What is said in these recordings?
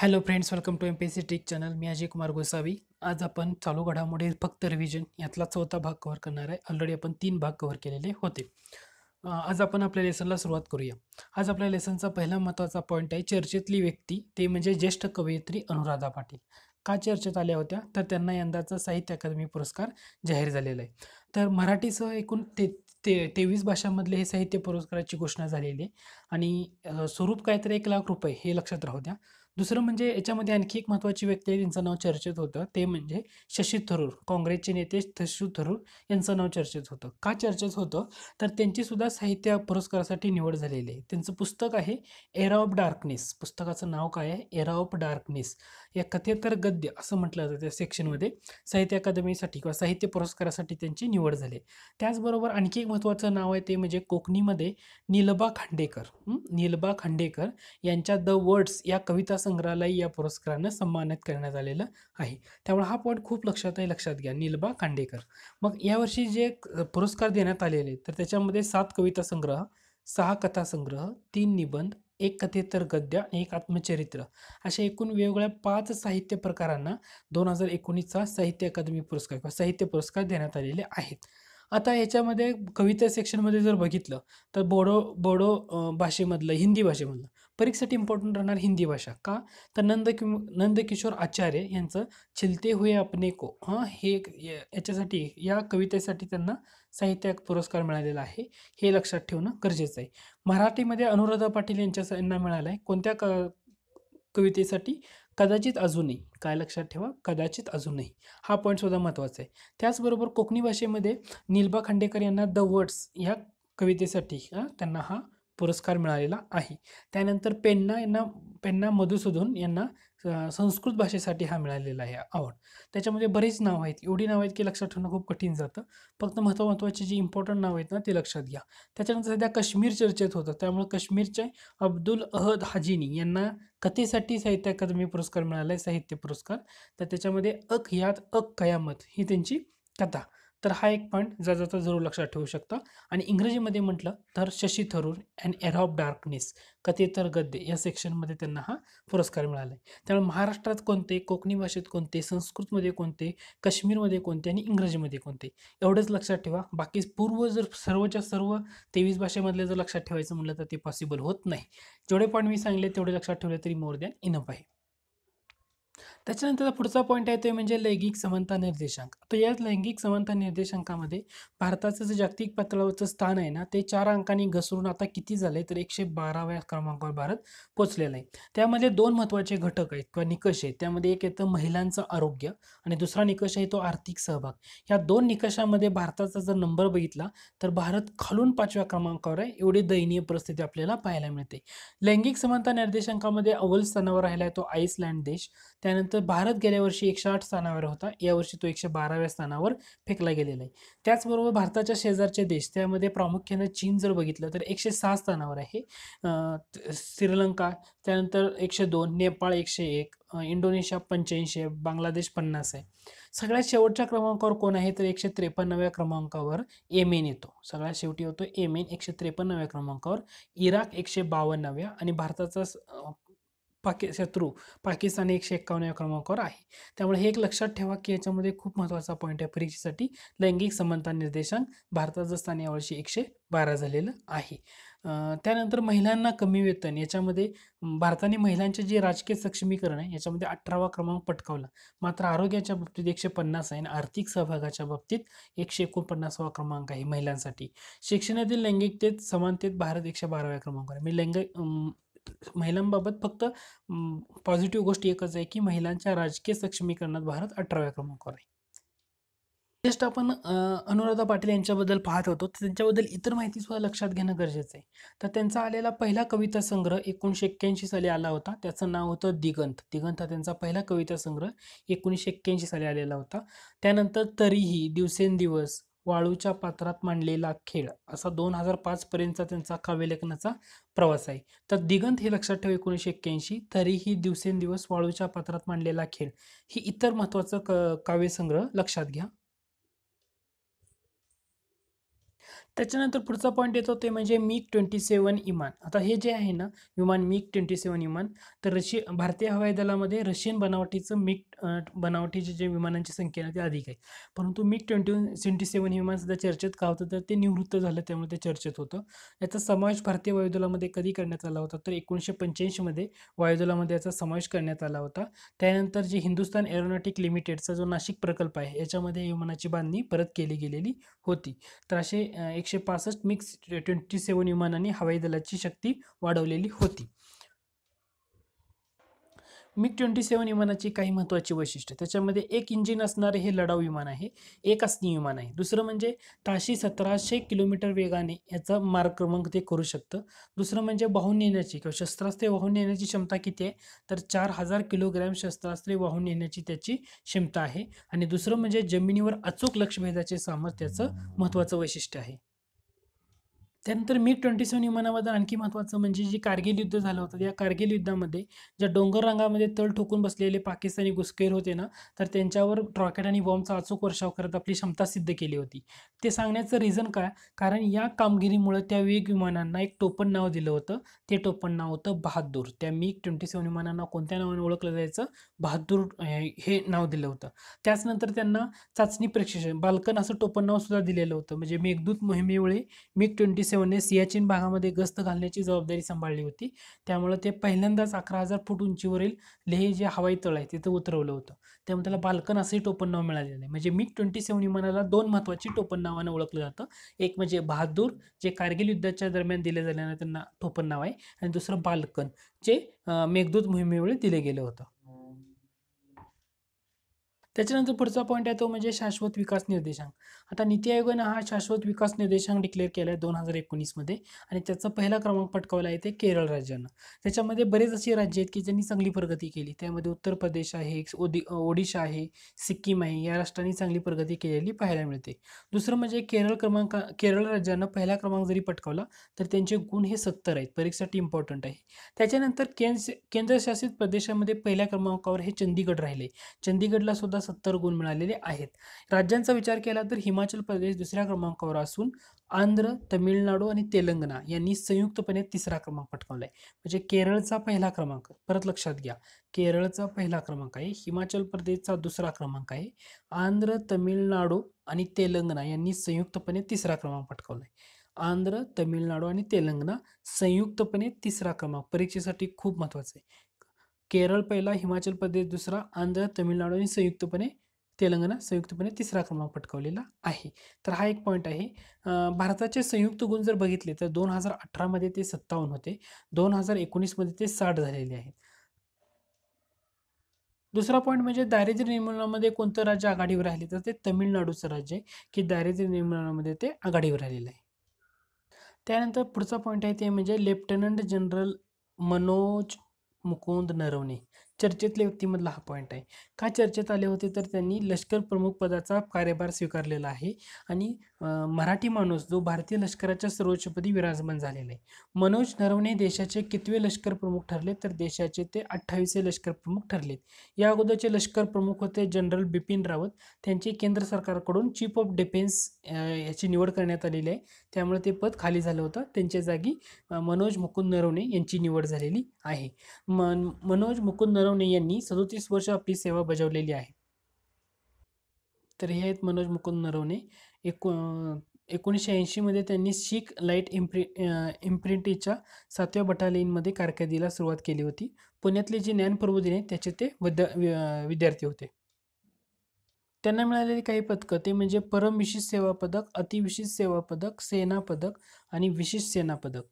hello friends welcome to M P C channel मी अजय कुमार गोसावी आज आपण चालू घडामोडी फक्त रिव्हिजन यातला चौथा भाग कव्हर करणार आहे ऑलरेडी आपण तीन भाग कव्हर केलेले होते आज आपण आपल्या लेसनला सुरुवात करूया आज आपल्या लेसनचा पहिला महत्त्वाचा पॉईंट आहे चर्चेतली व्यक्ती ते म्हणजे ज्येष्ठ कवयित्री अनुराधा पाटील का चर्चेत आल्या होत्या तर त्यांना यंदाचा साहित्य अकादमी पुरस्कार जाहीर झालेला आहे तर मराठीसह एकूण ते ते तेवीस भाषांमधले हे साहित्य पुरस्काराची घोषणा झालेली आहे आणि स्वरूप काय तर एक लाख रुपये हे लक्षात राहू द्या दुसरं म्हणजे याच्यामध्ये आणखी एक महत्त्वाची व्यक्ती आहे ज्यांचं नाव चर्चेत होतं ते म्हणजे शशी थरूर काँग्रेसचे नेते शशी थरूर यांचं नाव चर्चेत होतं का चर्चेत होतं तर त्यांची सुद्धा साहित्य पुरस्कारासाठी निवड झालेली आहे त्यांचं पुस्तक आहे एरा ऑफ डार्कनेस पुस्तकाचं नाव काय आहे एरा ऑफ डार्कनेस या कथेतर गद्य असं म्हटलं जातं त्या सेक्शनमध्ये साहित्य अकादमीसाठी किंवा साहित्य पुरस्कारासाठी त्यांची निवड झाली त्याचबरोबर आणखी एक महत्त्वाचं नाव आहे ते म्हणजे कोकणीमध्ये निलबा खांडेकर निलबा खांडेकर यांच्या द वर्ड्स या कविता संग्रहालय या पुरस्कारानं सन्मानित करण्यात आलेलं आहे त्यामुळे हा पॉईंट खूप लक्षात आहे लक्षात घ्या निलबा खांडेकर मग यावर्षी जे पुरस्कार देण्यात आलेले तर त्याच्यामध्ये सात कविता संग्रह सहा कथासंग्रह तीन निबंध एक कथेतर गद्य आणि एक आत्मचरित्र अशा एकूण वेगवेगळ्या पाच साहित्य प्रकारांना दोन हजार एकोणीसचा साहित्य अकादमी पुरस्कार किंवा साहित्य पुरस्कार देण्यात आलेले आहेत आता याच्यामध्ये कविता सेक्शनमध्ये जर बघितलं तर बोडो बोडो भाषेमधलं हिंदी भाषेमधलं परीक्षेसाठी इम्पॉर्टंट राहणार हिंदी भाषा का तर नंद कि नंदकिशोर आचार्य यांचं छिलते हुए अपने को हां हे याच्यासाठी या कवितेसाठी त्यांना साहित्य पुरस्कार मिळालेला आहे हे लक्षात ठेवणं गरजेचं आहे मराठीमध्ये अनुराधा पाटील यांच्या यांना मिळाला आहे कोणत्या क कवितेसाठी कदाचित अजूनही काय लक्षात ठेवा कदाचित अजूनही हा पॉईंटसुद्धा महत्त्वाचा आहे त्याचबरोबर कोकणी भाषेमध्ये निलबा खांडेकर यांना द वर्ड्स ह्या कवितेसाठी त्यांना हा पुरस्कार मिळालेला आहे त्यानंतर पेन्ना यांना पेन्ना मधुसूदन यांना संस्कृत भाषेसाठी हा मिळालेला आहे अवॉर्ड त्याच्यामध्ये बरीच नावं आहेत एवढी नावं आहेत की लक्षात ठेवणं खूप कठीण जातं फक्त महत्त्व महत्त्वाची जी इम्पॉर्टंट नावं आहेत ना ते लक्षात घ्या त्याच्यानंतर सध्या काश्मीर चर्चेत होतं त्यामुळे काश्मीरचे अब्दुल अहद हाजिनी यांना कथेसाठी साहित्य अकादमी पुरस्कार मिळाला आहे साहित्य पुरस्कार तर त्याच्यामध्ये अक यात अक कयामत ही त्यांची कथा तर हा एक पॉईंट जर जाता जरूर लक्षात ठेवू शकता आणि इंग्रजीमध्ये म्हटलं तर Shashi Tharoor and era of darkness कथेतर गद्य या सेक्शनमध्ये त्यांना हा पुरस्कार मिळाला आहे त्यामुळे महाराष्ट्रात कोणते कोकणी भाषेत कोणते संस्कृतमध्ये कोणते काश्मीरमध्ये कोणते आणि इंग्रजीमध्ये कोणते एवढंच लक्षात ठेवा बाकी पूर्व जर सर्वच्या सर्व तेवीस भाषेमधले जर लक्षात ठेवायचं म्हटलं तर ते पॉसिबल होत नाही जेवढे पॉईंट मी सांगले तेवढे लक्षात ठेवले तरी मोर दॅन इनफ आहे त्याच्यानंतर पुढचा पॉईंट आहे ते म्हणजे लैंगिक समानता निर्देशांक तर या लैंगिक समानता निर्देशांकामध्ये भारताचं जे जागतिक पातळीवरचं स्थान आहे ना ते चार अंकांनी घसरून आता किती झाले तर एकशे बाराव्या क्रमांकावर भारत पोचलेला आहे त्यामध्ये दोन महत्त्वाचे घटक आहेत किंवा निकष आहेत त्यामध्ये एक येतं महिलांचं आरोग्य आणि दुसरा निकष आहे तो आर्थिक सहभाग या दोन निकषामध्ये भारताचा जर नंबर बघितला तर भारत खालून पाचव्या क्रमांकावर आहे एवढी दयनीय परिस्थिती आपल्याला पाहायला मिळते लैंगिक समानता निर्देशांकामध्ये अव्वल स्थानावर राहिला आहे तो आईसलँड देश त्यानंतर भारत गेल्या वर्षी एकशे आठ स्थानावर होता यावर्षी तो एकशे बाराव्या स्थानावर फेकला गेलेला आहे त्याचबरोबर भारताच्या शेजारचे देश त्यामध्ये प्रामुख्याने चीन जर बघितलं तर एकशे सहा स्थानावर आहे श्रीलंका त्यानंतर एकशे दोन नेपाळ एकशे एक इंडोनेशिया पंच्याऐंशी आहे बांगलादेश पन्नास आहे सगळ्यात शेवटच्या क्रमांकावर कोण आहे तर एकशे त्रेपन्नव्या क्रमांकावर एमेन येतो सगळ्यात शेवटी होतो एन एकशे त्रेपन्नव्या क्रमांकावर इराक एकशे बावन्नव्या आणि भारताचा पाकि शत्रू पाकिस्तान एकशे एक्कावन्नव्या क्रमांकावर आहे त्यामुळे हे एक लक्षात ठेवा की याच्यामध्ये खूप महत्त्वाचा पॉईंट आहे परीक्षेसाठी लैंगिक समानता निर्देशांक भारताचं स्थान यावर्षी एकशे बारा झालेलं आहे त्यानंतर महिलांना कमी वेतन याच्यामध्ये भारताने महिलांचे जे राजकीय सक्षमीकरण आहे याच्यामध्ये अठरावा क्रमांक पटकावला मात्र आरोग्याच्या बाबतीत एकशे पन्नास आहे आणि आर्थिक सहभागाच्या बाबतीत एकशे एकोणपन्नासावा क्रमांक आहे महिलांसाठी शिक्षणातील लैंगिकतेत समानतेत भारत एकशे बाराव्या क्रमांकावर आहे मी लैंगिक महिलांबाबत फक्त पॉझिटिव्ह गोष्ट एकच आहे की महिलांच्या राजकीय सक्षमीकरणात भारत अठराव्या क्रमांकावर आहे जस्ट आपण अनुराधा पाटील यांच्याबद्दल पाहत होतो त्यांच्याबद्दल इतर माहिती सुद्धा लक्षात घेणं गरजेचं आहे तर त्यांचा आलेला पहिला कविता संग्रह एकोणीसशे एक्क्याऐंशी साली आला होता त्याचं नाव होतं दिगंत दिगंत हा त्यांचा पहिला कविता संग्रह एकोणीसशे एक्क्याऐंशी साली आलेला होता त्यानंतर तरीही दिवसेंदिवस वाळूच्या पात्रात मांडलेला खेळ असा दोन हजार पाचपर्यंतचा त्यांचा काव्यलेखनाचा प्रवास आहे तर दिगंत हे लक्षात ठेव एकोणीसशे एक्क्याऐंशी तरीही दिवसेंदिवस वाळूच्या पात्रात मांडलेला खेळ ही इतर महत्त्वाचं क काव्यसंग्रह लक्षात घ्या त्याच्यानंतर पुढचा पॉईंट येतो ते म्हणजे मीक ट्वेंटी सेवन इमान आता हे जे आहे ना विमान मीक ट्वेंटी सेवन इमान तर रशिय भारतीय हवाई दलामध्ये रशियन बनावटीचं मीक बनावटीचे जे विमानांची संख्या आहे ते अधिक आहे परंतु मिग ट्वेंटी ट्वेंटी सेवन विमान सध्या चर्चेत का होतं तर ते निवृत्त झालं त्यामुळे ते चर्चेत होतं याचा समावेश भारतीय वायुदलामध्ये कधी करण्यात आला होता तर एकोणीसशे पंच्याऐंशीमध्ये वायुदलामध्ये याचा समावेश करण्यात आला होता त्यानंतर जे हिंदुस्तान एरोनॉटिक लिमिटेडचा जो नाशिक प्रकल्प आहे याच्यामध्ये विमानाची बांधणी परत केली गेलेली होती तर असे एकशे पासष्ट मिक्स ट्वेंटी सेवन विमानाने हवाई दलाची शक्ती वाढवलेली होती मिग ट्वेंटी सेवन विमानाची काही महत्त्वाची वैशिष्ट्य त्याच्यामध्ये एक इंजिन असणारे हे लढाऊ विमान आहे एक आसनी विमान आहे दुसरं म्हणजे ताशी सतराशे किलोमीटर वेगाने याचा मार्ग क्रमांक ते करू शकतं दुसरं म्हणजे वाहून नेण्याची किंवा शस्त्रास्त्रे वाहून नेण्याची क्षमता किती आहे तर चार हजार किलोग्रॅम शस्त्रास्त्रे वाहून नेण्याची त्याची क्षमता आहे आणि दुसरं म्हणजे जमिनीवर अचूक भेदाचे सामर्थ्याचं महत्त्वाचं वैशिष्ट्य आहे त्यानंतर मी ट्वेंटी सेव्हन विमानाबद्दल आणखी महत्त्वाचं म्हणजे जे कारगिल युद्ध झालं होतं या कारगिल युद्धामध्ये ज्या डोंगर रंगामध्ये तळ ठोकून बसलेले पाकिस्तानी घुसखेर होते ना तर त्यांच्यावर रॉकेट आणि बॉम्बचा अचूक वर्षाव करत आपली क्षमता सिद्ध केली होती ते सांगण्याचं रिझन काय कारण या कामगिरीमुळे त्या वेग विमानांना एक टोपण नाव दिलं होतं ते टोपण नाव होतं बहादूर त्या मी ट्वेंटी सेवन विमानांना कोणत्या नावाने ओळखलं जायचं बहादूर हे नाव दिलं होतं त्याचनंतर त्यांना चाचणी प्रेक्षक बालकन असं टोपण नावसुद्धा दिलेलं होतं म्हणजे मेघदूत मोहिमेमुळे मी ट्वेंटी सेवनने सियाचीन भागामध्ये गस्त घालण्याची जबाबदारी सांभाळली होती त्यामुळे ते पहिल्यांदाच अकरा हजार फूट उंचीवरील लेह जे हवाई तळ आहे तिथं उतरवलं होतं त्यामुळे त्याला बाल्कन असंही टोपण नाव मिळालेलं आहे म्हणजे मिग ट्वेंटी सेवन विमानाला दोन महत्त्वाची टोपण नावानं ओळखलं जातं एक म्हणजे बहादूर जे कारगिल युद्धाच्या दरम्यान दिले जाल्यानं त्यांना टोपण नाव आहे आणि दुसरं बाल्कन जे मेघदूत मोहिमेवेळी दिले गेलं होतं त्याच्यानंतर पुढचा पॉईंट आहे तो म्हणजे शाश्वत विकास निर्देशांक आता नीती आयोगानं हा शाश्वत विकास निर्देशांक डिक्लेअर केला आहे दोन हजार एकोणीसमध्ये आणि त्याचा पहिला क्रमांक पटकावला आहे ते केरळ राज्यानं त्याच्यामध्ये बरेच असे राज्य आहेत की ज्यांनी चांगली प्रगती केली त्यामध्ये उत्तर प्रदेश आहे ओडिशा आहे सिक्कीम आहे या राष्ट्रांनी चांगली प्रगती केलेली पाहायला मिळते दुसरं म्हणजे केरळ क्रमांक केरळ राज्यानं पहिला क्रमांक जरी पटकावला तर त्यांचे गुण हे सत्तर आहेत परीक्षेसाठी इम्पॉर्टंट आहे त्याच्यानंतर केंद्र केंद्रशासित प्रदेशामध्ये पहिल्या क्रमांकावर हे चंदीगड राहिले चंदीगडला सुद्धा सुद्धा सत्तर गुण मिळालेले आहेत राज्यांचा विचार केला तर हिमाचल प्रदेश दुसऱ्या क्रमांकावर असून आंध्र तमिळनाडू आणि तेलंगणा यांनी संयुक्तपणे तिसरा क्रमांक पटकावलाय म्हणजे केरळचा पहिला क्रमांक परत लक्षात घ्या केरळचा पहिला क्रमांक आहे हिमाचल प्रदेशचा दुसरा क्रमांक आहे आंध्र तमिळनाडू आणि तेलंगणा यांनी संयुक्तपणे तिसरा क्रमांक पटकावलाय आंध्र तमिळनाडू आणि तेलंगणा संयुक्तपणे तिसरा क्रमांक परीक्षेसाठी खूप महत्त्वाचं आहे केरळ पहिला हिमाचल प्रदेश दुसरा आंध्र तमिळनाडू आणि संयुक्तपणे तेलंगणा संयुक्तपणे तिसरा क्रमांक पटकावलेला आहे तर हा एक पॉईंट आहे भारताचे संयुक्त गुण जर बघितले तर दोन हजार अठरामध्ये ते सत्तावन्न होते दोन हजार एकोणीसमध्ये ते साठ झालेले आहेत दुसरा पॉईंट म्हणजे दारिद्र्य निर्मूलनामध्ये कोणतं राज्य आघाडीवर राहिले तर ते तमिळनाडूचं राज्य आहे की दारिद्र्य निर्मूलनामध्ये ते आघाडीवर राहिलेलं आहे त्यानंतर पुढचा पॉईंट आहे ते म्हणजे लेफ्टनंट जनरल मनोज मुकुंद नरवणे चर्चेतल्या व्यक्तीमधला हा पॉईंट आहे का चर्चेत आले होते तर त्यांनी लष्कर प्रमुख पदाचा कार्यभार स्वीकारलेला आहे आणि मराठी माणूस जो भारतीय लष्कराच्या सर्वोच्चपदी विराजमान झालेला आहे मनोज नरवणे देशाचे कितवे लष्कर प्रमुख ठरले तर देशाचे ते अठ्ठावीसे लष्कर प्रमुख ठरलेत या अगोदरचे लष्कर प्रमुख होते जनरल बिपिन रावत त्यांची केंद्र सरकारकडून चीफ ऑफ डिफेन्स याची निवड करण्यात आलेली आहे त्यामुळे ते पद खाली झालं होतं त्यांच्या जागी मनोज मुकुंद नरवणे यांची निवड झालेली आहे मन मनोज मुकुंद नरवणे सोनवणे यांनी सदोतीस वर्ष आपली सेवा बजावलेली आहे तर हे आहेत मनोज मुकुंद नरवणे एको एकोणीसशे ऐंशीमध्ये त्यांनी शीख लाईट इम्प्रि इम्प्रिंटीच्या सातव्या बटालियनमध्ये कारकिर्दीला सुरुवात केली होती पुण्यातले जे ज्ञान प्रबोधिनी त्याचे ते विद्या विद्यार्थी होते त्यांना मिळालेली काही पदकं ते म्हणजे परम विशिष्ट सेवा पदक अतिविशिष्ट सेवा पदक सेना पदक आणि विशिष्ट सेना पदक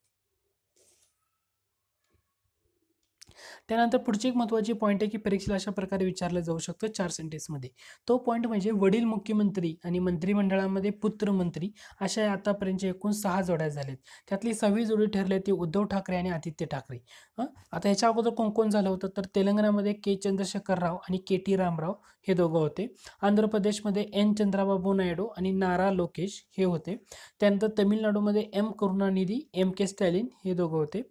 त्यानंतर पुढची एक महत्त्वाची पॉईंट आहे की परीक्षेला अशा प्रकारे विचारलं जाऊ शकतं चार सेंटेन्समध्ये तो पॉईंट म्हणजे वडील मुख्यमंत्री आणि मंत्रिमंडळामध्ये पुत्रमंत्री अशा आतापर्यंत एकूण सहा जोड्या झाल्यात त्यातली सहावी जोडी ठरली ती उद्धव ठाकरे आणि आदित्य ठाकरे आता ह्याच्या अगोदर कोण कोण झालं होतं तर तेलंगणामध्ये के चंद्रशेखर राव आणि के टी रामराव हे दोघं होते आंध्र प्रदेशमध्ये एन चंद्राबाबू नायडू आणि नारा लोकेश हे होते त्यानंतर तमिळनाडूमध्ये M Karunanidhi M K Stalin हे दोघं होते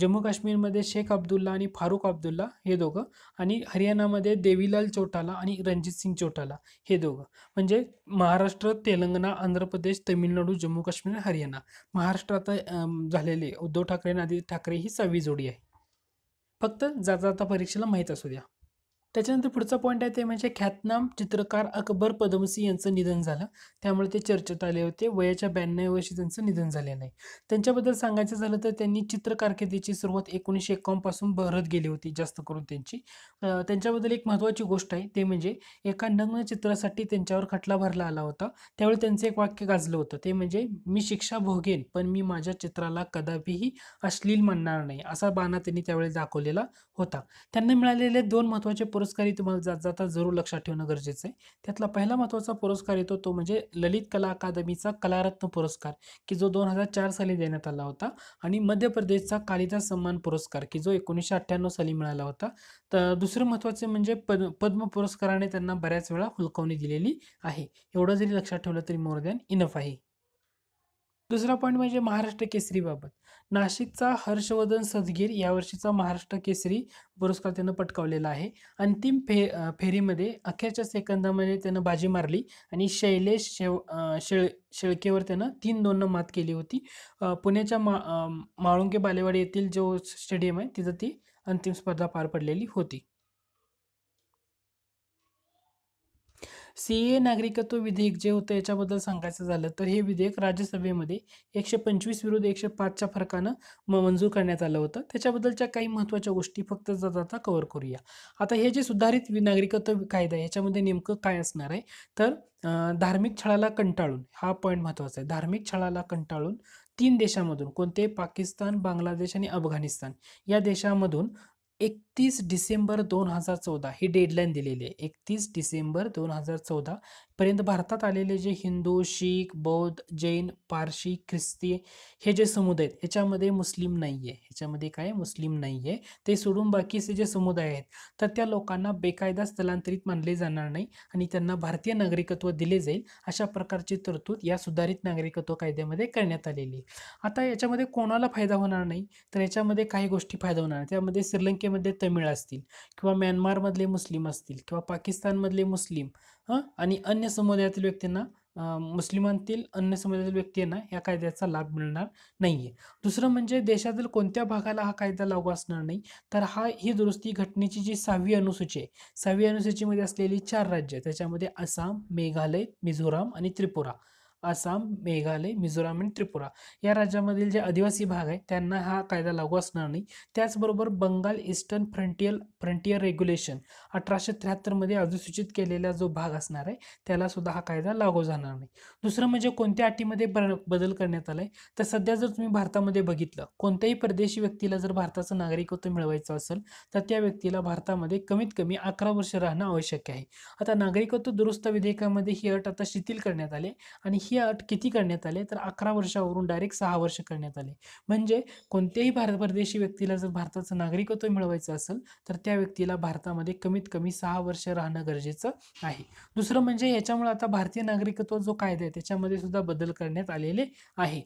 जम्मू काश्मीरमध्ये शेख अब्दुल्ला आणि फारूक अब्दुल्ला हे दोघं आणि हरियाणामध्ये देवीलाल चौटाला आणि रणजित सिंग चौटाला हे दोघं म्हणजे महाराष्ट्र तेलंगणा आंध्र प्रदेश तमिळनाडू जम्मू काश्मीर हरियाणा महाराष्ट्रात झालेले उद्धव ठाकरे आणि आदित्य ठाकरे ही सव्वी जोडी आहे फक्त जाता जाता परीक्षेला माहीत असू द्या त्याच्यानंतर पुढचा पॉईंट आहे ते म्हणजे ख्यातनाम चित्रकार अकबर पदमसी यांचं निधन झालं त्यामुळे ते चर्चेत आले होते वयाच्या ब्याण्णव वर्षी त्यांचं निधन झाले नाही त्यांच्याबद्दल सांगायचं झालं तर त्यांनी चित्र कारकिर्दीची सुरुवात एकोणीसशे एकावन्नपासून भरत गेली होती जास्त करून त्यांची त्यांच्याबद्दल एक महत्त्वाची गोष्ट आहे ते म्हणजे एका नग्न चित्रासाठी त्यांच्यावर खटला भरला आला होता त्यावेळी त्यांचं एक वाक्य गाजलं होतं ते म्हणजे मी शिक्षा भोगेन पण मी माझ्या चित्राला कदापिही अश्लील म्हणणार नाही असा बाणा त्यांनी त्यावेळी दाखवलेला होता त्यांना मिळालेले दोन महत्त्वाचे पुरस्कार पुरस्कार तुम्हाला जात जाता जरूर लक्षात ठेवणं गरजेचं आहे त्यातला पहिला महत्त्वाचा पुरस्कार येतो तो म्हणजे ललित कला अकादमीचा कलारत्न पुरस्कार की जो दोन हजार चार साली देण्यात आला होता आणि मध्य प्रदेशचा कालिदास सन्मान पुरस्कार की जो एकोणीसशे अठ्ठ्याण्णव साली मिळाला होता तर दुसरं महत्त्वाचं म्हणजे पद पद्म पुरस्काराने त्यांना बऱ्याच वेळा हुलकावणी दिलेली आहे एवढं जरी लक्षात ठेवलं तरी मोर दॅन इनफ आहे दुसरा पॉईंट म्हणजे महाराष्ट्र केसरीबाबत नाशिकचा हर्षवर्धन सदगीर यावर्षीचा महाराष्ट्र केसरी पुरस्कार त्यानं पटकावलेला आहे अंतिम फे फेरीमध्ये अखेरच्या सेकंदामध्ये त्यानं बाजी मारली आणि शैलेश शेव शेळ शेळकेवर त्यानं तीन दोननं मात केली होती पुण्याच्या मा माळुंगे बालेवाडी येथील जो स्टेडियम आहे तिथं ती अंतिम स्पर्धा पार पडलेली होती सी ए नागरिकत्व विधेयक जे होतं याच्याबद्दल सांगायचं झालं तर हे विधेयक राज्यसभेमध्ये एकशे पंचवीस विरुद्ध एकशे पाचच्या फरकानं मंजूर करण्यात आलं होतं त्याच्याबद्दलच्या काही महत्त्वाच्या गोष्टी फक्त आता कव्हर करूया आता हे जे सुधारित नागरिकत्व कायदा आहे याच्यामध्ये नेमकं काय असणार आहे तर धार्मिक छळाला कंटाळून हा पॉईंट महत्त्वाचा आहे धार्मिक छळाला कंटाळून तीन देशामधून कोणते पाकिस्तान बांगलादेश आणि अफगाणिस्तान या देशामधून एकतीस डिसेंबर दोन हजार चौदा ही डेडलाईन दिलेली आहे एकतीस डिसेंबर दोन हजार चौदा पर्यंत भारतात आलेले जे हिंदू शीख बौद्ध जैन पारशी ख्रिस्ती हे जे समुदाय आहेत ह्याच्यामध्ये मुस्लिम नाही आहे ह्याच्यामध्ये काय मुस्लिम नाही आहे ते सोडून बाकीचे जे समुदाय आहेत तर त्या लोकांना बेकायदा स्थलांतरित मानले जाणार नाही आणि त्यांना भारतीय नागरिकत्व दिले जाईल अशा प्रकारची तरतूद या सुधारित नागरिकत्व कायद्यामध्ये करण्यात आलेली आता याच्यामध्ये कोणाला फायदा होणार नाही तर याच्यामध्ये काही गोष्टी फायदा होणार त्यामध्ये श्रीलंकेमध्ये तमिळ असतील किंवा म्यानमारमधले मुस्लिम असतील किंवा पाकिस्तानमधले मुस्लिम आणि अन्य समुदायातील व्यक्तींना मुस्लिमांतील अन्य समुदायातील व्यक्तींना या कायद्याचा लाभ मिळणार नाही आहे दुसरं म्हणजे देशातील कोणत्या भागाला हा कायदा लागू असणार नाही तर हा ही दुरुस्ती घटनेची जी सहावी अनुसूची आहे सहावी अनुसूचीमध्ये असलेली चार राज्य त्याच्यामध्ये आसाम मेघालय मिझोराम आणि त्रिपुरा आसाम मेघालय मिझोराम आणि त्रिपुरा या राज्यामधील जे आदिवासी भाग आहे त्यांना हा कायदा लागू असणार नाही त्याचबरोबर Bengal eastern frontier frontier regulation अठराशे त्र्याहत्तरमध्ये अधिसूचित केलेला जो भाग असणार आहे त्याला सुद्धा हा कायदा लागू जाणार नाही दुसरं म्हणजे कोणत्या अटीमध्ये बदल करण्यात आलाय तर सध्या जर तुम्ही भारतामध्ये बघितलं कोणत्याही परदेशी व्यक्तीला जर भारताचं नागरिकत्व मिळवायचं असेल तर त्या व्यक्तीला भारतामध्ये कमीत कमी अकरा वर्ष राहणं आवश्यक आहे आता नागरिकत्व दुरुस्त विधेयकामध्ये ही अट आता शिथिल करण्यात आली आणि ही राजकीय अट किती करण्यात आले तर अकरा वर्षावरून डायरेक्ट सहा वर्ष करण्यात आले म्हणजे कोणत्याही भारत परदेशी व्यक्तीला जर भारताचं नागरिकत्व मिळवायचं असेल तर त्या व्यक्तीला भारतामध्ये कमीत कमी सहा वर्ष राहणं गरजेचं आहे दुसरं म्हणजे याच्यामुळे आता भारतीय नागरिकत्व जो कायदा आहे त्याच्यामध्ये सुद्धा बदल करण्यात आलेले आहे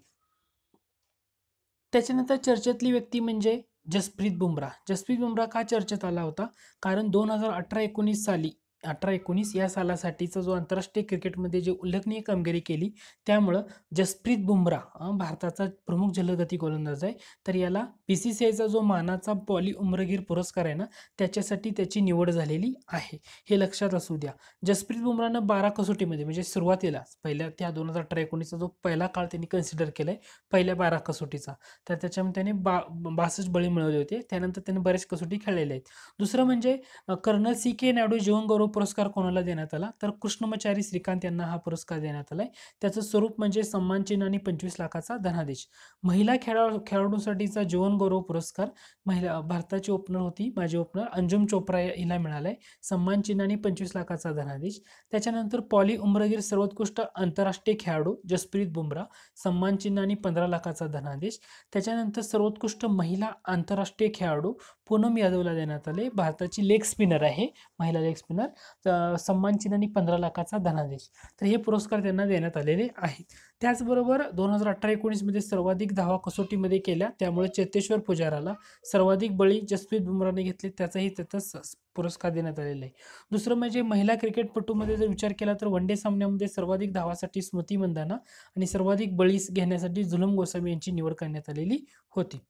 त्याच्यानंतर चर्चेतली व्यक्ती म्हणजे जसप्रीत बुमराह जसप्रीत बुमराह का चर्चेत आला होता कारण दोन हजार अठरा एकोणीस साली अठरा एकोणीस या सालासाठीचा जो आंतरराष्ट्रीय क्रिकेटमध्ये जे उल्लेखनीय कामगिरी केली त्यामुळं जसप्रीत बुमराह भारताचा प्रमुख जलदगती गोलंदाज आहे तर याला पी सी सी आयचा जो मानाचा पॉली उमरगीर पुरस्कार आहे ना त्याच्यासाठी त्याची निवड झालेली आहे हे लक्षात असू द्या जसप्रीत बुमरानं बारा कसोटीमध्ये म्हणजे सुरुवातीला पहिल्या त्या दोन हजार अठरा एकोणीसचा जो पहिला काळ त्यांनी कन्सिडर केला आहे पहिल्या बारा कसोटीचा तर त्याच्यामध्ये त्याने बा बासष्ट बळी मिळवले होते त्यानंतर त्याने बरेच कसोटी खेळलेले आहेत दुसरं म्हणजे कर्नल सी के नायडू जीवन गौरव पुरस्कार कोणाला देण्यात आला तर कृष्णमचारी श्रीकांत यांना हा पुरस्कार देण्यात आला आहे त्याचं स्वरूप म्हणजे सम्मान चिन्ह आणि पंचवीस लाखाचा धनादेश महिला खेळाडू खेळाडूंसाठीचा जीवन गौरव पुरस्कार महिला भारताची ओपनर होती माझी ओपनर अंजुम चोप्रा हिला मिळाला आहे सन्मान चिन्ह आणि पंचवीस लाखाचा धनादेश त्याच्यानंतर पॉली उम्रगीर सर्वोत्कृष्ट आंतरराष्ट्रीय खेळाडू जसप्रीत बुमरा सम्मान चिन्ह आणि पंधरा लाखाचा धनादेश त्याच्यानंतर सर्वोत्कृष्ट महिला आंतरराष्ट्रीय खेळाडू पूनम यादवला देण्यात आले भारताची लेग स्पिनर आहे महिला लेग स्पिनर सन्मान चिन्ह आणि पंधरा लाखाचा धनादेश तर हे पुरस्कार त्यांना देण्यात आलेले आहेत त्याचबरोबर दोन हजार अठरा एकोणीसमध्ये सर्वाधिक धावा कसोटीमध्ये केल्या त्यामुळे चेतेश्वर पुजाराला सर्वाधिक बळी जसप्रीत बुमराने घेतले त्याचाही त्यातच पुरस्कार देण्यात आलेला आहे दुसरं म्हणजे महिला क्रिकेटपटूमध्ये जर विचार केला तर वन डे सामन्यामध्ये सर्वाधिक धावासाठी स्मृती मंदाना आणि सर्वाधिक बळी घेण्यासाठी झुलम गोस्वामी यांची निवड करण्यात आलेली होती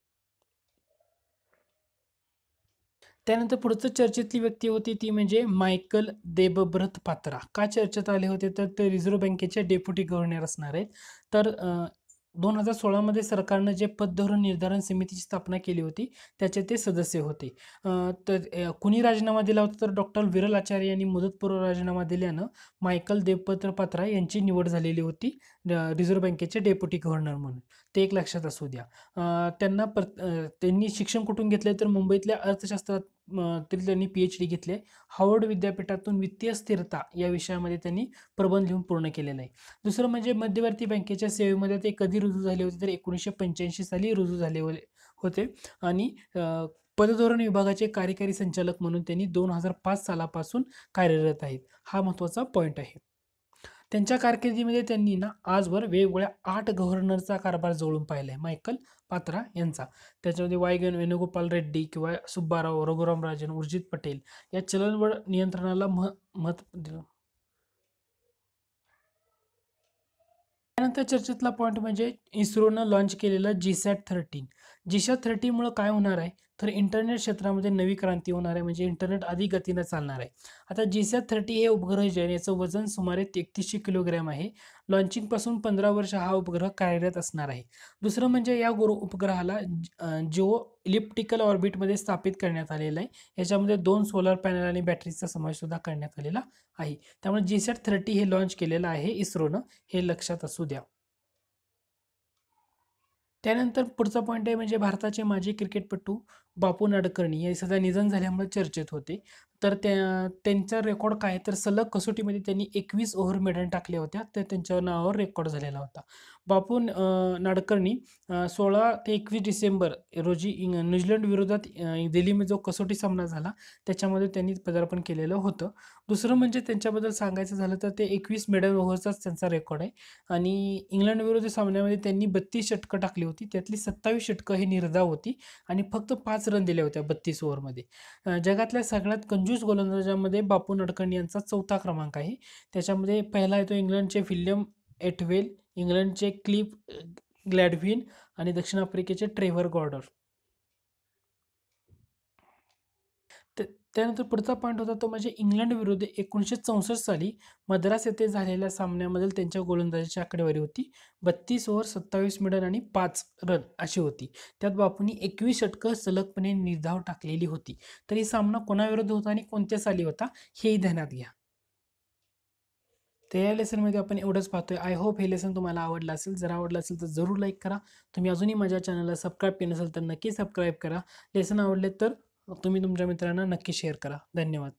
त्यानंतर पुढचं चर्चेतली व्यक्ती होती ती म्हणजे मायकल देबब्रथ पात्रा का चर्चेत आले होते तर ते रिझर्व्ह बँकेचे डेप्युटी गव्हर्नर असणार आहेत तर दोन हजार सोळामध्ये सरकारनं जे पतधोरण निर्धारण समितीची स्थापना केली होती त्याचे ते सदस्य होते तर कुणी राजीनामा दिला होता तर डॉक्टर विरल आचार्य यांनी मुदतपूर्व राजीनामा दिल्यानं मायकल देवपत्र पात्रा यांची निवड झालेली होती रिझर्व्ह बँकेचे डेप्युटी गव्हर्नर म्हणून ते एक लक्षात असू द्या त्यांना पर त्यांनी शिक्षण कुठून घेतले तर मुंबईतल्या अर्थशास्त्रात त्यांनी पी एच डी घेतली आहे हावर्ड विद्यापीठातून वित्तीय स्थिरता या विषयामध्ये त्यांनी प्रबंध लिहून पूर्ण केलेला आहे दुसरं म्हणजे मध्यवर्ती बँकेच्या सेवेमध्ये ते कधी रुजू झाले होते तर एकोणीसशे पंच्याऐंशी साली रुजू झाले होते आणि पदधोरण विभागाचे कार्यकारी संचालक म्हणून त्यांनी दोन हजार पाच सालापासून कार्यरत आहेत हा महत्त्वाचा पॉईंट आहे त्यांच्या कारकिर्दीमध्ये त्यांनी ना आजवर वेगवेगळ्या आठ गव्हर्नरचा कारभार जोडून पाहिला आहे मायकल पात्रा यांचा त्याच्यामध्ये वायगन वेणुगोपाल रेड्डी किंवा सुब्बाराव रघुराम राजन उर्जित पटेल या चलनवड नियंत्रणाला मह मत दिलं त्यानंतर चर्चेतला पॉईंट म्हणजे इस्रोनं लॉन्च केलेला जी सॅट थर्टीन जिशा थर्टीमुळं काय होणार आहे तर इंटरनेट क्षेत्रामध्ये नवी क्रांती होणार आहे म्हणजे इंटरनेट अधिक गतीनं चालणार आहे आता जिशा थर्टी हे उपग्रह जे आहे याचं वजन सुमारे तेहतीसशे किलोग्रॅम आहे लॉन्चिंगपासून पंधरा वर्ष हा उपग्रह कार्यरत असणार आहे दुसरं म्हणजे या गुरु उपग्रहाला जिओ इलिप्टिकल ऑर्बिटमध्ये स्थापित करण्यात आलेलं आहे याच्यामध्ये दोन सोलर पॅनल आणि बॅटरीचा समावेशसुद्धा करण्यात आलेला आहे त्यामुळे जिशॅट थर्टी हे लॉन्च केलेलं आहे इस्रोनं हे लक्षात असू द्या त्यानंतर पुढचा पॉईंट आहे म्हणजे भारताचे माजी क्रिकेटपटू बापू नाडकर्णी हे सध्या निधन झाल्यामुळे चर्चेत होते तर त्या त्यांचा रेकॉर्ड काय तर सलग कसोटीमध्ये त्यांनी एकवीस ओव्हर मेडन टाकल्या होत्या तर त्यांच्या नावावर रेकॉर्ड झालेला होता बापू नाडकर्णी सोळा ते एकवीस डिसेंबर रोजी न्यूझीलंड विरोधात दिल्लीमध्ये जो कसोटी सामना झाला त्याच्यामध्ये त्यांनी पदार्पण केलेलं होतं दुसरं म्हणजे त्यांच्याबद्दल सांगायचं झालं तर ते एकवीस मेडल ओव्हरचाच त्यांचा रेकॉर्ड आहे आणि इंग्लंड विरोधी सामन्यामध्ये त्यांनी बत्तीस षटकं टाकली होती त्यातली सत्तावीस षटकं हे निर्धाव होती आणि फक्त पाच पाच रन दिल्या होत्या बत्तीस ओव्हरमध्ये जगातल्या सगळ्यात कंजूस गोलंदाजामध्ये बापू नडकण यांचा चौथा क्रमांक आहे त्याच्यामध्ये पहिला येतो इंग्लंडचे विल्यम एटवेल इंग्लंडचे क्लिप ग्लॅडव्हिन आणि दक्षिण आफ्रिकेचे ट्रेव्हर गॉर्डर त्यानंतर पुढचा पॉईंट होता तो म्हणजे इंग्लंड विरुद्ध एकोणीसशे चौसष्ट साली मद्रास येथे झालेल्या सामन्यामधील त्यांच्या गोलंदाजीची आकडेवारी होती बत्तीस ओव्हर सत्तावीस मिडन आणि पाच रन अशी होती त्यात बापूंनी एकवीस षटकं सलगपणे निर्धाव टाकलेली होती तर ही सामना कोणाविरुद्ध होता आणि कोणत्या साली होता हेही ध्यानात घ्या तर या लेसनमध्ये आपण एवढंच पाहतोय आय होप हे लेसन तुम्हाला आवडलं असेल जर आवडलं असेल तर जरूर लाईक करा तुम्ही अजूनही माझ्या चॅनलला सबस्क्राईब केलं असेल तर नक्की सबस्क्राईब करा लेसन आवडले तर तुम्ही तुमच्या मित्रांना नक्की शेअर करा धन्यवाद